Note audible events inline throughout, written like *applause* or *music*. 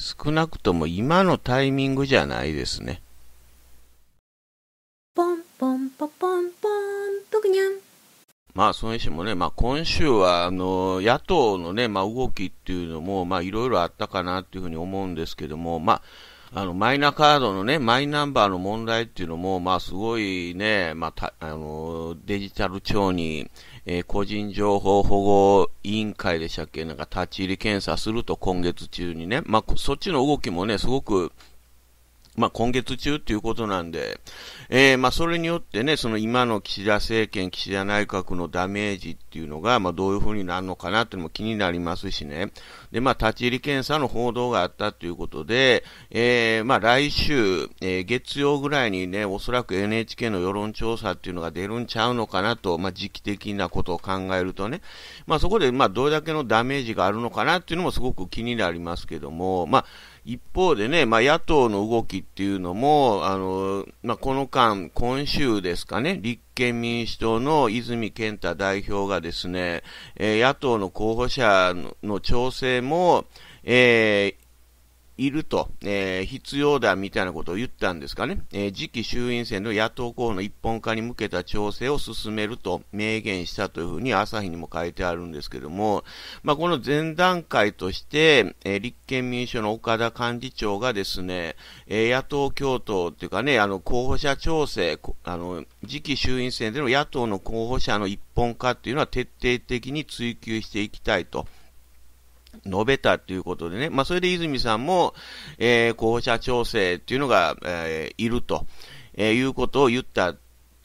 少なくとも今のタイミングじゃないですね。ポンポンポポンポンまあ、そのにしもね、まあ、今週は、あの、野党のね、まあ、動きっていうのも、まあ、いろいろあったかなっていうふうに思うんですけども、まあ、あのマイナカードのね、マイナンバーの問題っていうのも、まあ、すごいね、まあ、あのデジタル庁に、えー、個人情報保護委員会でしたっけなんか立ち入り検査すると今月中にね。まあ、そっちの動きもね、すごくまあ、今月中っていうことなんで、えー、まあ、それによってね、その今の岸田政権、岸田内閣のダメージっていうのが、まあ、どういうふうになるのかなっていうのも気になりますしね。で、まあ、立ち入り検査の報道があったということで、えー、まあ、来週、えー、月曜ぐらいにね、おそらく NHK の世論調査っていうのが出るんちゃうのかなと、まあ、時期的なことを考えるとね、まあ、そこで、まあ、どれだけのダメージがあるのかなっていうのもすごく気になりますけども、まあ、一方でね、まあ、野党の動きっていうのも、あのまあ、この間、今週ですかね、立憲民主党の泉健太代表がですね、えー、野党の候補者の調整も、えーいると、えー、必要だみたいなことを言ったんですかね、えー、次期衆院選の野党候補の一本化に向けた調整を進めると明言したというふうに朝日にも書いてあるんですけども、まあ、この前段階として、えー、立憲民主党の岡田幹事長がですね、えー、野党共闘というかね、あの候補者調整、あの次期衆院選での野党の候補者の一本化というのは徹底的に追求していきたいと。述べたということでね、まあ、それで泉さんも、えー、候補者調整っていうのが、えー、いると、えー、いうことを言った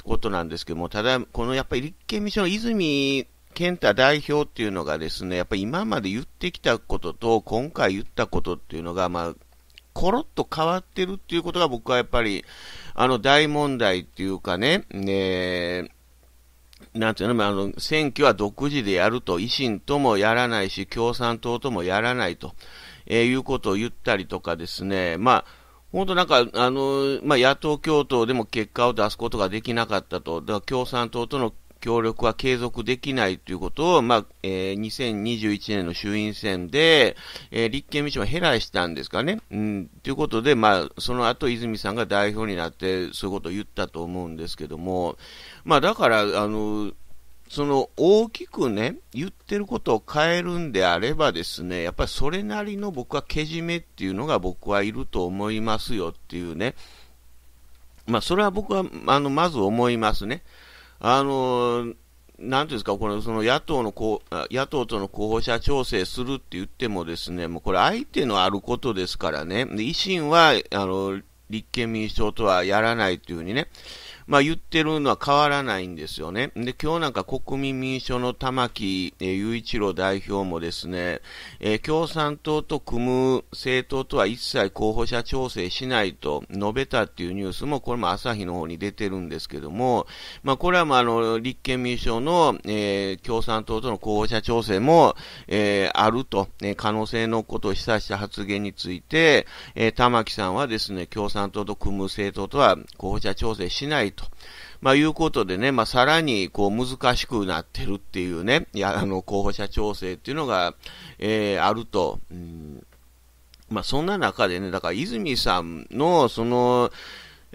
ことなんですけども、ただ、このやっぱり立憲民主党の泉健太代表っていうのがですね、やっぱり今まで言ってきたことと、今回言ったことっていうのが、まあ、コロッと変わってるっていうことが僕はやっぱり、あの大問題っていうかね、ね、えーなんていうの、あの、選挙は独自でやると、維新ともやらないし、共産党ともやらないと、えー、いうことを言ったりとかですね、まあ、本当なんか、あの、まあ、野党共闘でも結果を出すことができなかったと、だから共産党との協力は継続できないということを、まあ、えー、2021年の衆院選で、えー、立憲民主党は減らしたんですかね。うん、ということで、まあ、その後、泉さんが代表になって、そういうことを言ったと思うんですけども、まあ、だから、あの、その大きくね、言ってることを変えるんであればですね、やっぱりそれなりの僕はけじめっていうのが僕はいると思いますよっていうね、まあそれは僕はあのまず思いますね。あのー、なんていうんですか、このその野党のこう野党との候補者調整するって言っても、ですねもうこれ、相手のあることですからね、維新はあの立憲民主党とはやらないというふうにね、まあ、言ってるのは変わらないんですよね。で、今日なんか国民民主党の玉木雄一郎代表もですね、えー、共産党と組む政党とは一切候補者調整しないと述べたっていうニュースも、これも朝日の方に出てるんですけども、まあ、これはまあ、あの、立憲民主党の、えー、共産党との候補者調整も、えー、あると、ね、可能性のことを示唆した発言について、えー、玉木さんはですね、共産党と組む政党とは候補者調整しないと。まあ、いうことでね、まあ、さらに、こう、難しくなってるっていうね、いや、*laughs* あの、候補者調整っていうのが、えー、あると。うんまあ、そんな中でね、だから泉さんの、その、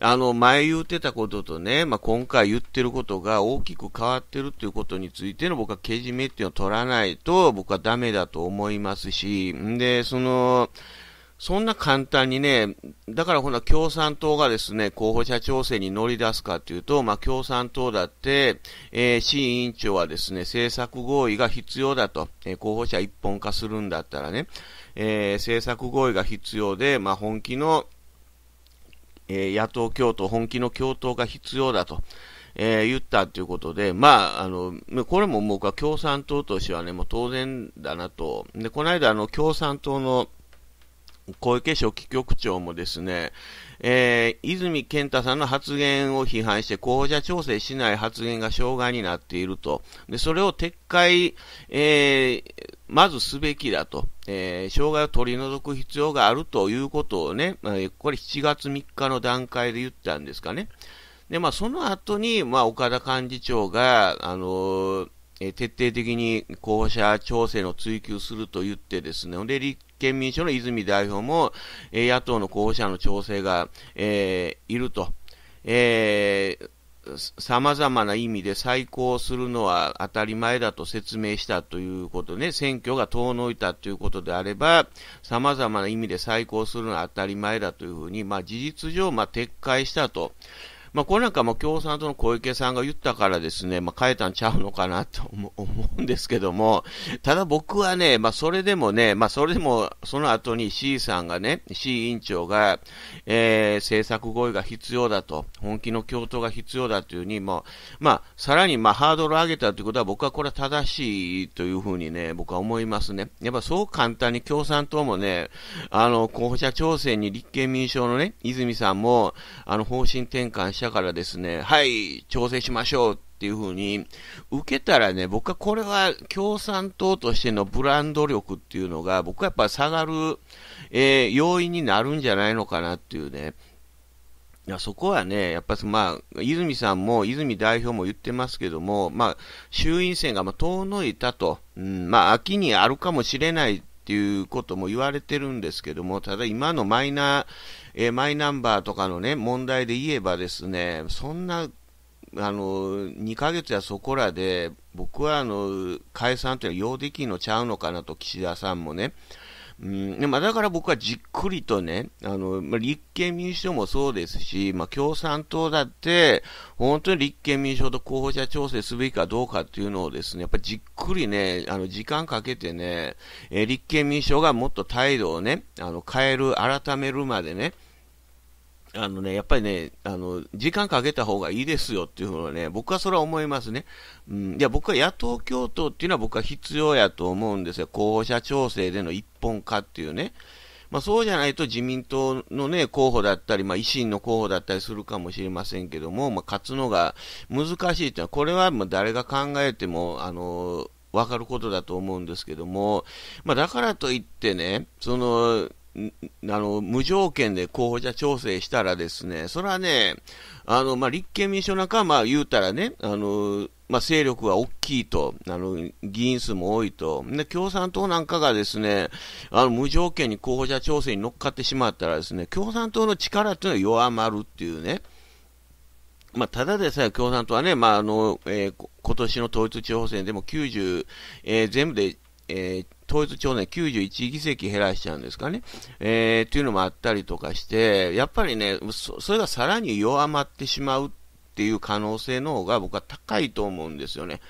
あの、前言ってたこととね、まあ、今回言ってることが大きく変わってるっていうことについての僕はけじめっていうのを取らないと僕はダメだと思いますし、んで、その、そんな簡単にね、だからほな共産党がですね、候補者調整に乗り出すかというと、まあ、共産党だって、えー、市委員長はですね、政策合意が必要だと、えー、候補者一本化するんだったらね、えー、政策合意が必要で、まあ、本気の、え野党共闘、本気の共闘が必要だと。えー、言ったということで、まあ、あの、これも僕は共産党としてはね、もう当然だなと。で、この間、あの、共産党の、小池書記局長もですね、えー、泉健太さんの発言を批判して、候補者調整しない発言が障害になっていると。で、それを撤回、えー、まずすべきだと。えー、障害を取り除く必要があるということをね、あ、これ7月3日の段階で言ったんですかね。で、まあ、その後に、まあ、岡田幹事長が、あのえ徹底的に候補者調整の追求すると言ってですね、で、立憲民主の泉代表も、え野党の候補者の調整が、えー、いると。えー々な意味で再考するのは当たり前だと説明したということね、選挙が遠のいたということであれば、様々な意味で再考するのは当たり前だというふうに、まあ、事実上、まあ、撤回したと。まあ、これなんかも共産党の小池さんが言ったからですね、まあ、変えたんちゃうのかなと思う *laughs* んですけども、ただ僕はね、まあ、それでもね、まあ、それでもその後に C さんがね、C 委員長が、えー、政策合意が必要だと、本気の共闘が必要だというにも、まあ、さらにまあハードルを上げたということは、僕はこれは正しいというふうにね、僕は思いますね。やっぱそう簡単に共産党もね、あの、候補者調整に立憲民主党のね、泉さんも、あの、方針転換して、社からですね、はい、調整しましょうっていうふうに受けたらね、僕はこれは共産党としてのブランド力っていうのが、僕はやっぱ下がる、えー、要因になるんじゃないのかなっていうね。いやそこはね、やっぱまあ、泉さんも、泉代表も言ってますけども、まあ、衆院選がま遠のいたと、うん、まあ、秋にあるかもしれないっていうことも言われてるんですけども、ただ今のマイナ、えー、マイナンバーとかのね、問題で言えばですね、そんな、あの、2ヶ月やそこらで、僕はあの、解散というのは用できんのちゃうのかなと、岸田さんもね、うん、でもだから僕はじっくりとね、あの、ま立憲民主党もそうですし、まあ、共産党だって、本当に立憲民主党と候補者調整すべきかどうかっていうのをですね、やっぱりじっくりね、あの、時間かけてね、えー、立憲民主党がもっと態度をね、あの、変える、改めるまでね、あのね、やっぱりね、あの、時間かけた方がいいですよっていうのはね、僕はそれは思いますね。うん、いや、僕は野党共闘っていうのは僕は必要やと思うんですよ。候補者調整での一本化っていうね。まあ、そうじゃないと自民党の、ね、候補だったり、まあ、維新の候補だったりするかもしれませんけども、まあ、勝つのが難しいというのは、これはもう誰が考えても、あのわ分かることだと思うんですけども、まあ、だからといってね、その、あの無条件で候補者調整したら、ですねそれはね、あのまあ、立憲民主党なんかはまあ言うたらね、あのまあ、勢力は大きいとあの、議員数も多いとで、共産党なんかがですねあの無条件に候補者調整に乗っかってしまったら、ですね共産党の力というのは弱まるっていうね。まあ、ただでさえ共産党はね、まああのえー、今年の統一地方選でも90、えー、全部で、えー統一町方ね、91議席減らしちゃうんですかね。えー、というのもあったりとかして、やっぱりね、そそれがさらに弱まってしまうっていう可能性の方が僕は高いと思うんですよね。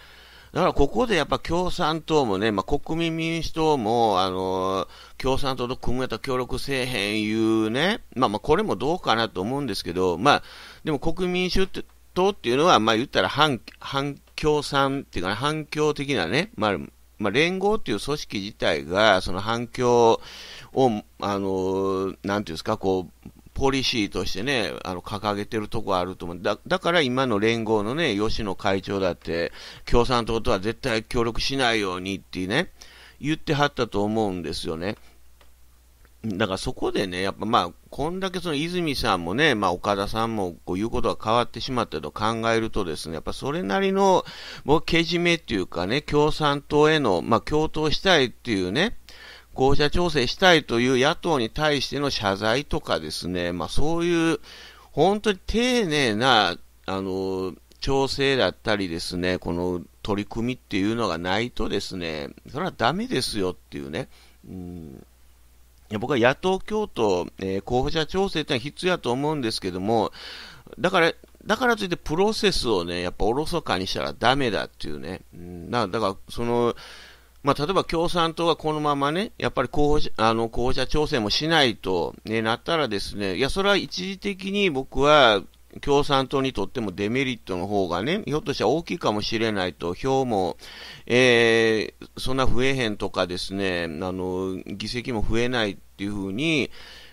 だからここでやっぱ共産党もね、まあ、国民民主党も、あの共産党と組むやった協力せえへんいうね、まあ、まあこれもどうかなと思うんですけど、まあ、でも国民主党っていうのは、まあ、言ったら反反共産っていうか、ね、反共的なね、まあ、まあ、連合という組織自体が、その反響を、あの、なんていうんですか、こう、ポリシーとしてね、あの、掲げてるとこあると思う。だ、だから今の連合のね、吉野会長だって、共産党とは絶対協力しないようにってね、言ってはったと思うんですよね。だからそこでね、やっぱまあ、こんだけその泉さんもね、まあ、岡田さんもこう言うことが変わってしまったと考えるとですね、やっぱそれなりの、もうけじめっていうかね、共産党への、まあ、共闘したいっていうね、合社調整したいという野党に対しての謝罪とかですね、まあ、そういう、本当に丁寧な、あの、調整だったりですね、この取り組みっていうのがないとですね、それはダメですよっていうね、うん僕は野党共闘、えー、候補者調整ってのは必要やと思うんですけども、だから、だからといってプロセスをね、やっぱおろそかにしたらダメだっていうね、うん、だから、その、まあ、例えば共産党がこのままね、やっぱり候補者あの候補者調整もしないと、ね、なったらですね、いや、それは一時的に僕は共産党にとってもデメリットの方がね、ひょっとしたら大きいかもしれないと、票も、えー、そんな増えへんとかですね、あの、議席も増えないっていうふうに、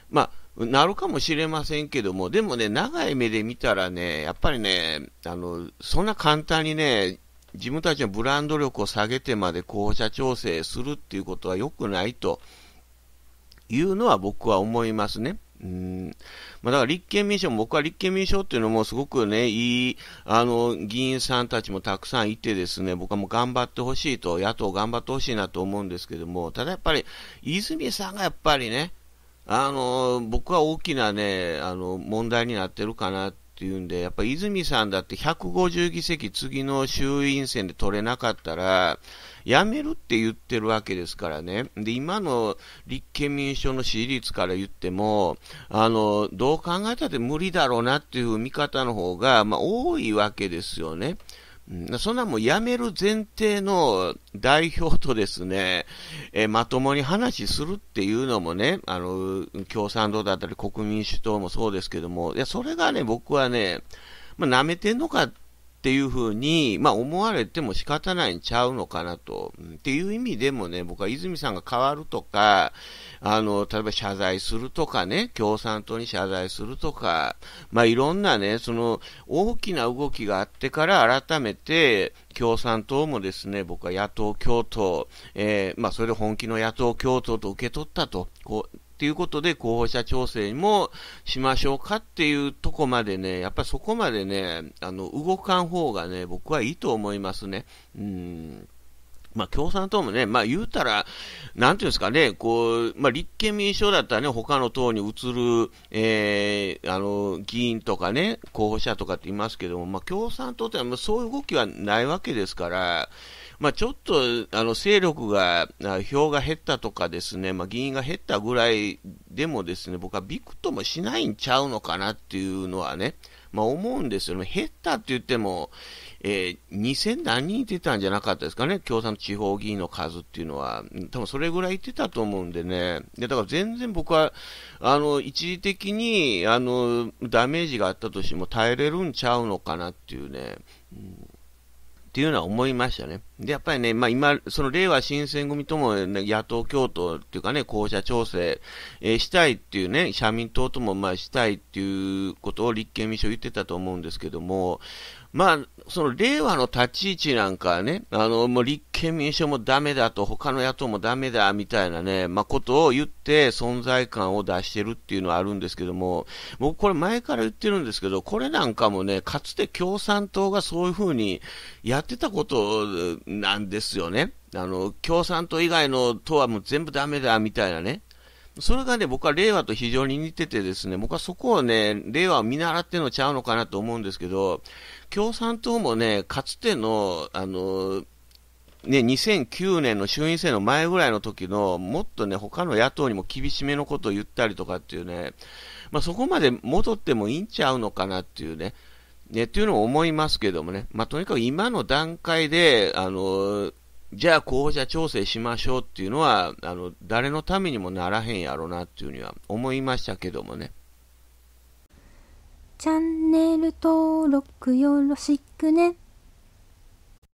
まあ、なるかもしれませんけども、でもね、長い目で見たらね、やっぱりね、あの、そんな簡単にね、自分たちのブランド力を下げてまで候補者調整するっていうことは良くないというのは僕は思いますね。うんまあ、だから立憲民主も、僕は立憲民主党っていうのもすごくね、いいあの議員さんたちもたくさんいて、ですね僕はもう頑張ってほしいと、野党頑張ってほしいなと思うんですけども、ただやっぱり、泉さんがやっぱりね、あの僕は大きなねあの問題になってるかなって。っていうんで、やっぱ泉さんだって150議席次の衆院選で取れなかったら、やめるって言ってるわけですからね。で、今の立憲民主党の支持率から言っても、あの、どう考えたって無理だろうなっていう見方の方が、まあ、多いわけですよね。うん、そんなもうやめる前提の代表とですね、えー、まともに話するっていうのもね、あの、共産党だったり国民主党もそうですけども、いや、それがね、僕はね、まあ、舐めてんのかっっていうふうに、まあ、思われても仕方ないんちゃうのかなと。っていう意味でもね、僕は泉さんが変わるとか、あの、例えば謝罪するとかね、共産党に謝罪するとか、まあ、いろんなね、その大きな動きがあってから改めて、共産党もですね、僕は野党共闘、えー、まあ、それで本気の野党共闘と受け取ったと、こう、っていうことで候補者調整もしましょうかっていうとこまでね、やっぱりそこまでね、あの、動かん方がね、僕はいいと思いますね。うん。まあ、共産党もね、まあ、言うたら、なんていうんですかね、こう、まあ、立憲民主党だったらね、他の党に移る、えー、あの、議員とかね、候補者とかって言いますけども、まあ、共産党ってのはそういう動きはないわけですから、まあ、ちょっとあの勢力が、票が減ったとか、ですね、まあ、議員が減ったぐらいでも、ですね僕はびくともしないんちゃうのかなっていうのはね、まあ、思うんですよね、減ったって言っても、えー、2000何人出たんじゃなかったですかね、共産地方議員の数っていうのは、多分それぐらい出たと思うんでね、でだから全然僕は、あの一時的にあのダメージがあったとしても耐えれるんちゃうのかなっていうね。うんっていうのは思いましたね。で、やっぱりね、まあ今、その令和新選組とも、ね、野党共闘っていうかね、校舎調整、えー、したいっていうね、社民党ともまあしたいっていうことを立憲民主党言ってたと思うんですけども、まあ、その令和の立ち位置なんかね、あの、もう立憲民主党もダメだと、他の野党もダメだ、みたいなね、まあ、ことを言って存在感を出してるっていうのはあるんですけども、僕これ前から言ってるんですけど、これなんかもね、かつて共産党がそういうふうにやってたことなんですよね。あの、共産党以外の党はもう全部ダメだ、みたいなね。それがね、僕は令和と非常に似ててですね、僕はそこをね、令和を見習ってのちゃうのかなと思うんですけど、共産党もね、かつての、あの、ね、2009年の衆院選の前ぐらいの時の、もっとね、他の野党にも厳しめのことを言ったりとかっていうね、まあ、そこまで戻ってもいいんちゃうのかなっていうね、ね、っていうのを思いますけどもね、まあ、とにかく今の段階で、あの、じゃあ候補者調整しましょうっていうのは、あの、誰のためにもならへんやろなっていうには思いましたけどもね。チャンネル登録よろしくね。